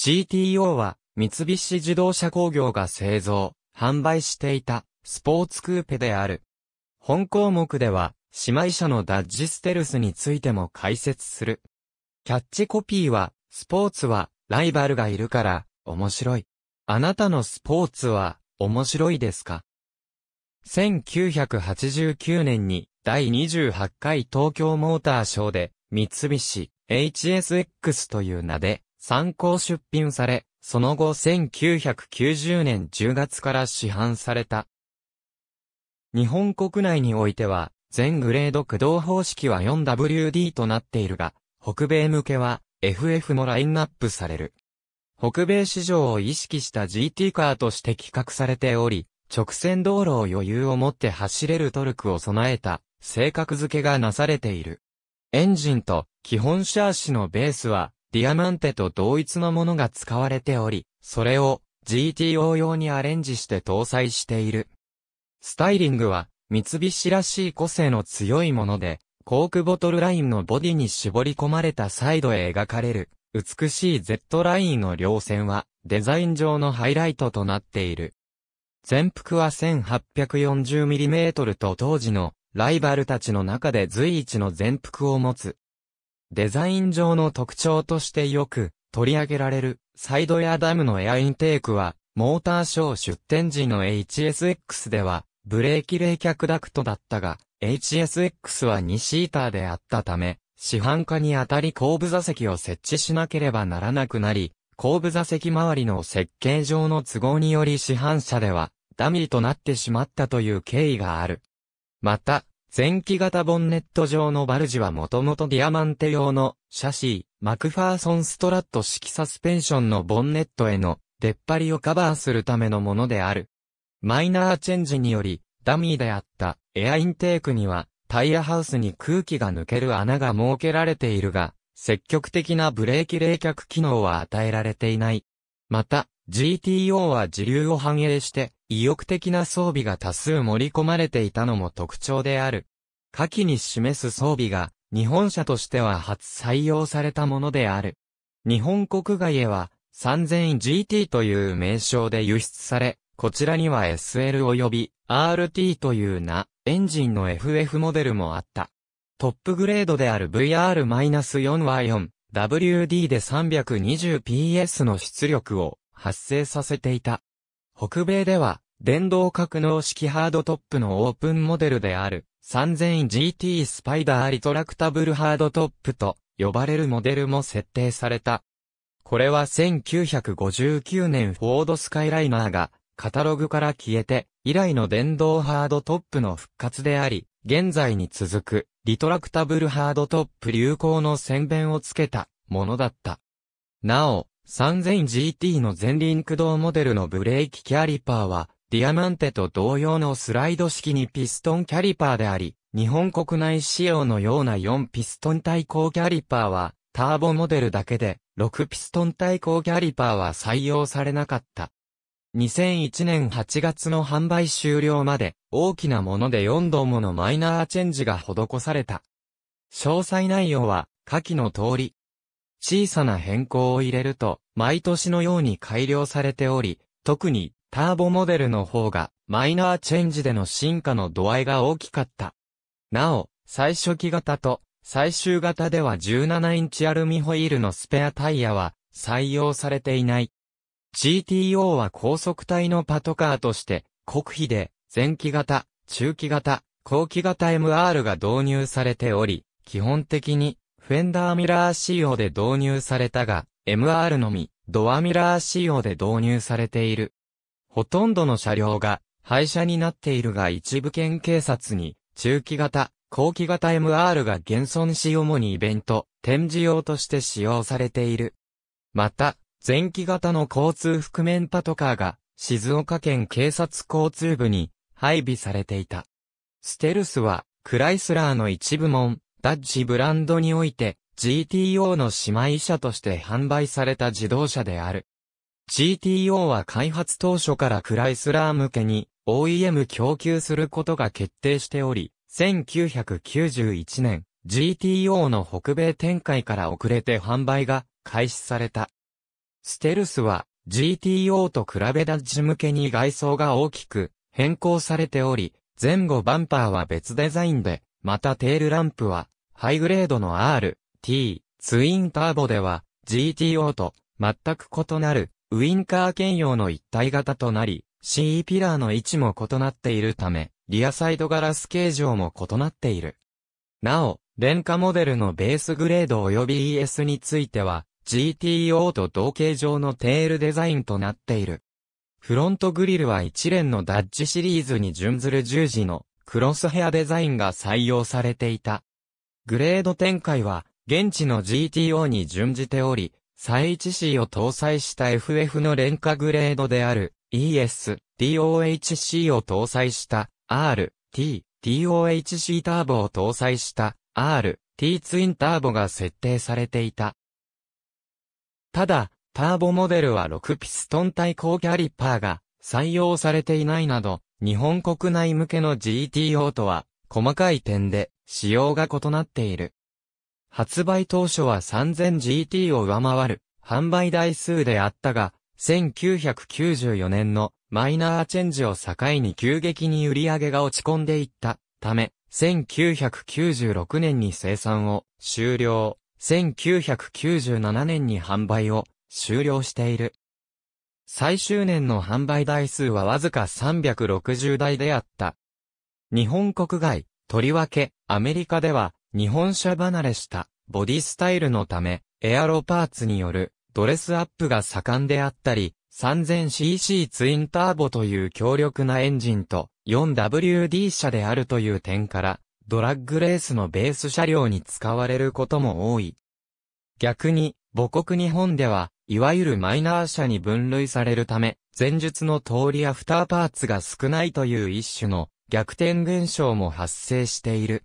GTO は、三菱自動車工業が製造、販売していた、スポーツクーペである。本項目では、姉妹車のダッジステルスについても解説する。キャッチコピーは、スポーツは、ライバルがいるから、面白い。あなたのスポーツは、面白いですか ?1989 年に、第28回東京モーターショーで、三菱、HSX という名で、参考出品され、その後1990年10月から市販された。日本国内においては、全グレード駆動方式は 4WD となっているが、北米向けは FF もラインナップされる。北米市場を意識した GT カーとして企画されており、直線道路を余裕を持って走れるトルクを備えた、性格付けがなされている。エンジンと基本シャーシのベースはディアマンテと同一のものが使われており、それを GTO 用にアレンジして搭載している。スタイリングは三菱らしい個性の強いもので、コークボトルラインのボディに絞り込まれたサイドへ描かれる美しい Z ラインの両線はデザイン上のハイライトとなっている。全幅は 1840mm と当時のライバルたちの中で随一の全幅を持つデザイン上の特徴としてよく取り上げられる、サイドやダムのエアインテークは、モーターショー出展時の HSX では、ブレーキ冷却ダクトだったが、HSX は2シーターであったため、市販化にあたり後部座席を設置しなければならなくなり、後部座席周りの設計上の都合により市販車では、ダミーとなってしまったという経緯がある。また、前期型ボンネット上のバルジはもともとディアマンテ用のシャシー、マクファーソンストラット式サスペンションのボンネットへの出っ張りをカバーするためのものである。マイナーチェンジにより、ダミーであったエアインテークにはタイヤハウスに空気が抜ける穴が設けられているが、積極的なブレーキ冷却機能は与えられていない。また、GTO は自流を反映して、意欲的な装備が多数盛り込まれていたのも特徴である。下記に示す装備が、日本車としては初採用されたものである。日本国外へは、3000GT という名称で輸出され、こちらには SL 及び RT という名、エンジンの FF モデルもあった。トップグレードである VR-4 は 4WD で 320PS の出力を発生させていた。北米では電動格納式ハードトップのオープンモデルである 3000GT スパイダーリトラクタブルハードトップと呼ばれるモデルも設定された。これは1959年フォードスカイライナーがカタログから消えて以来の電動ハードトップの復活であり、現在に続くリトラクタブルハードトップ流行の宣弁をつけたものだった。なお、3000GT の前輪駆動モデルのブレーキキャリパーはディアマンテと同様のスライド式にピストンキャリパーであり、日本国内仕様のような4ピストン対抗キャリパーは、ターボモデルだけで、6ピストン対抗キャリパーは採用されなかった。2001年8月の販売終了まで、大きなもので4度ものマイナーチェンジが施された。詳細内容は、下記の通り。小さな変更を入れると、毎年のように改良されており、特にターボモデルの方がマイナーチェンジでの進化の度合いが大きかった。なお、最初期型と最終型では17インチアルミホイールのスペアタイヤは採用されていない。GTO は高速帯のパトカーとして国費で前期型、中期型、後期型 MR が導入されており、基本的にフェンダーミラー仕様で導入されたが、MR のみドアミラー仕様で導入されている。ほとんどの車両が廃車になっているが一部県警察に中期型、後期型 MR が現存し主にイベント、展示用として使用されている。また、前期型の交通覆面パトカーが静岡県警察交通部に配備されていた。ステルスはクライスラーの一部門、ダッジブランドにおいて GTO の姉妹車として販売された自動車である。GTO は開発当初からクライスラー向けに OEM 供給することが決定しており、1991年 GTO の北米展開から遅れて販売が開始された。ステルスは GTO と比べダッジ向けに外装が大きく変更されており、前後バンパーは別デザインで、またテールランプはハイグレードの R、T、ツインターボでは GTO と全く異なるウィンカー兼用の一体型となり、CE ピラーの位置も異なっているため、リアサイドガラス形状も異なっている。なお、廉価モデルのベースグレード及び ES については、GTO と同型上のテールデザインとなっている。フロントグリルは一連のダッジシリーズに準ずる十字のクロスヘアデザインが採用されていた。グレード展開は現地の GTO に準じており、再一 C を搭載した FF の廉価グレードである ES、DOHC を搭載した R、T、DOHC ターボを搭載した R、T ツインターボが設定されていた。ただ、ターボモデルは6ピストン対抗キャリッパーが採用されていないなど、日本国内向けの GTO とは細かい点で仕様が異なっている。発売当初は 3000GT を上回る販売台数であったが、1994年のマイナーチェンジを境に急激に売り上げが落ち込んでいったため、1996年に生産を終了、1997年に販売を終了している。最終年の販売台数はわずか360台であった。日本国外、とりわけ、アメリカでは、日本車離れしたボディスタイルのため、エアロパーツによるドレスアップが盛んであったり、3000cc ツインターボという強力なエンジンと 4WD 車であるという点から、ドラッグレースのベース車両に使われることも多い。逆に、母国日本では、いわゆるマイナー車に分類されるため、前述の通りアフターパーツが少ないという一種の逆転現象も発生している。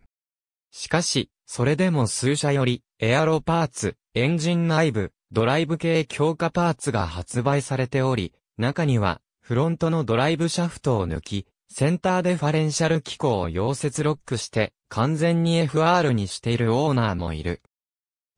しかし、それでも数社より、エアロパーツ、エンジン内部、ドライブ系強化パーツが発売されており、中には、フロントのドライブシャフトを抜き、センターデファレンシャル機構を溶接ロックして、完全に FR にしているオーナーもいる。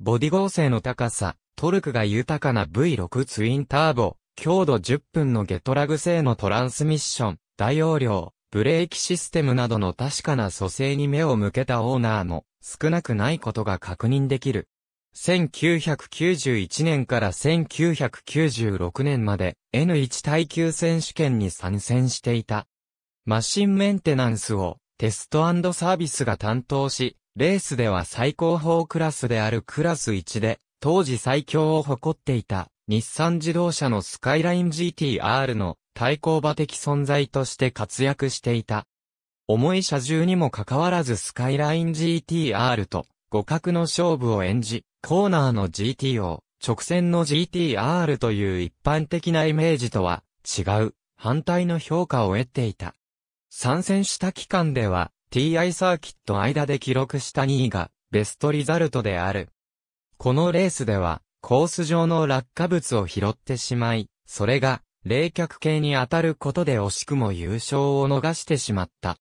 ボディ合成の高さ、トルクが豊かな V6 ツインターボ、強度10分のゲトラグ製のトランスミッション、大容量、ブレーキシステムなどの確かな蘇生に目を向けたオーナーも少なくないことが確認できる。1991年から1996年まで N1 耐久選手権に参戦していた。マシンメンテナンスをテストサービスが担当し、レースでは最高峰クラスであるクラス1で、当時最強を誇っていた日産自動車のスカイライン GTR の対抗馬的存在として活躍していた。重い車重にもかかわらずスカイライン GTR と互角の勝負を演じ、コーナーの GT を直線の GTR という一般的なイメージとは違う反対の評価を得ていた。参戦した期間では TI サーキット間で記録した2位がベストリザルトである。このレースではコース上の落下物を拾ってしまい、それが冷却系に当たることで惜しくも優勝を逃してしまった。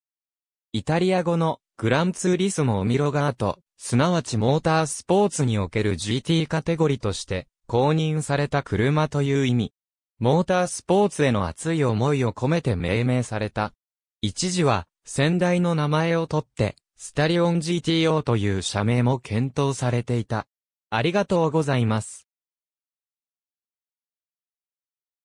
イタリア語のグランツーリスモオミロガート、すなわちモータースポーツにおける GT カテゴリとして公認された車という意味。モータースポーツへの熱い思いを込めて命名された。一時は先代の名前を取ってスタリオン GTO という社名も検討されていた。ありがとうございます。